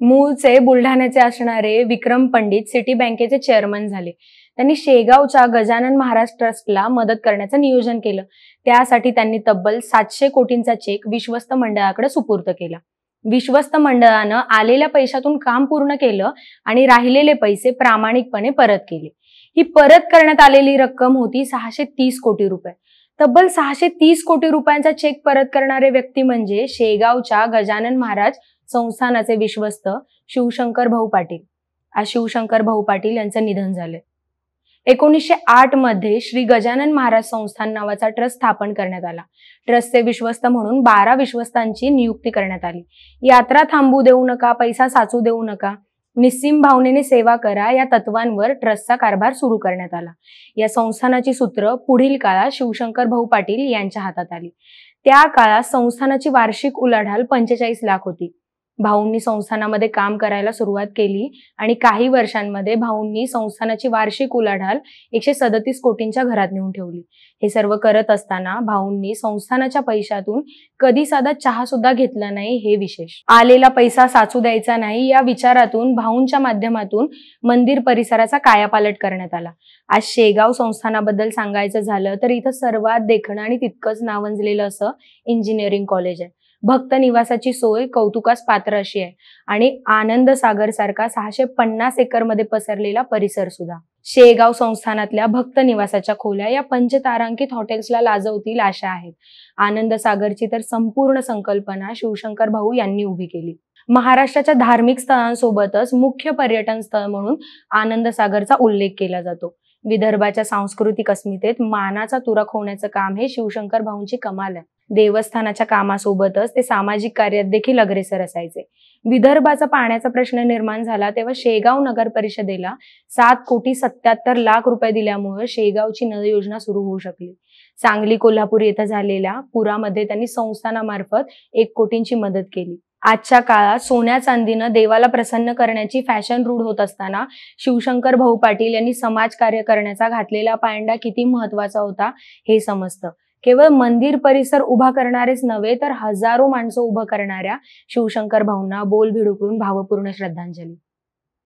मूळचे बुलढाण्याचे असणारे विक्रम पंडित सिटी बँकेचे चेअरमन झाले त्यांनी शेगावच्या गजानन महाराज ट्रस्टला मदत करण्याचं नियोजन केलं त्यासाठी त्यांनी तब्बल सातशे कोटींचा चेक विश्वस्त मंडळाकडे सुपूर्द केला विश्वस्त मंडळानं आलेल्या पैशातून काम पूर्ण केलं आणि राहिलेले पैसे प्रामाणिकपणे परत केले ही परत करण्यात आलेली रक्कम होती सहाशे तीस कोटी रुपये तब्बल सहाशे तीस कोटी रुपयांचा चेक परत करणारे व्यक्ती म्हणजे शेगावच्या गजानन महाराज संस्थानाचे विश्वस्त शिवशंकर भाऊ पाटील आज शिवशंकर भाऊ पाटील यांचं निधन झाले एकोणीसशे आठ मध्ये श्री गजानन महाराज संस्थान नावाचा ट्रस्ट स्थापन करण्यात आला ट्रस्टचे विश्वस्त म्हणून बारा विश्वस्तांची नियुक्ती करण्यात आली यात्रा थांबू देऊ नका पैसा साचू देऊ नका निस्सीम भावनेने सेवा करा या तत्वांवर ट्रस्टचा कारभार सुरू करण्यात आला या संस्थानाची सूत्र पुढील काळात शिवशंकर भाऊ पाटील यांच्या हातात आली त्या काळात संस्थानाची वार्षिक उलाढाल पंचेचाळीस लाख होती भाऊंनी संस्थानामध्ये काम करायला सुरुवात केली आणि काही वर्षांमध्ये भाऊंनी संस्थानाची वार्षिक उलाढाल एकशे सदतीस कोटींच्या घरात नेऊन ठेवली हे सर्व करत असताना भाऊंनी संस्थानाच्या पैशातून कधी साधा चहा सुद्धा घेतला नाही हे विशेष आलेला पैसा साचू द्यायचा नाही या विचारातून भाऊंच्या माध्यमातून मंदिर परिसराचा कायापालट करण्यात आला आज शेगाव संस्थानाबद्दल सांगायचं झालं तर इथं सर्वात देखणं आणि तितकंच नावंजलेलं असं इंजिनिअरिंग कॉलेज आहे भक्त निवासाची सोय कौतुकास पात्र अशी आहे आणि आनंद सागर सारखा सहाशे पन्नास एकर मध्ये पसरलेला परिसर सुद्धा शेगाव संस्थानातल्या भक्त निवासाच्या खोल्या या पंचतारांकित हॉटेल्सला लाजवतील आशा आहेत आनंद सागरची तर संपूर्ण संकल्पना शिवशंकर भाऊ यांनी उभी केली महाराष्ट्राच्या धार्मिक स्थळांसोबतच मुख्य पर्यटन स्थळ म्हणून आनंद सागरचा उल्लेख केला जातो विदर्भाच्या सांस्कृतिक अस्मितेत मानाचा तुरक होण्याचं काम हे शिवशंकर भाऊंची कमाल आहे देवस्थानाच्या कामासोबतच ते सामाजिक कार्यात देखील अग्रेसर असायचे विदर्भाचा पाण्याचा प्रश्न निर्माण झाला तेव्हा शेगाव नगर परिषदेला सात कोटी सत्याहत्तर लाख रुपये दिल्यामुळे शेगावची नळ योजना सुरू होऊ शकली सांगली कोल्हापूर येथे झालेल्या पुरामध्ये त्यांनी संस्थानामार्फत एक कोटींची मदत केली आजच्या काळात सोन्या चांदीनं देवाला प्रसन्न करण्याची फॅशन रूढ होत असताना शिवशंकर भाऊ पाटील यांनी समाज कार्य करण्याचा घातलेला पायंडा किती महत्वाचा होता हे समजतं केवळ मंदिर परिसर उभा करणारेच नव्हे तर हजारो माणसं उभं करणाऱ्या शिवशंकर भाऊंना बोल करून भावपूर्ण श्रद्धांजली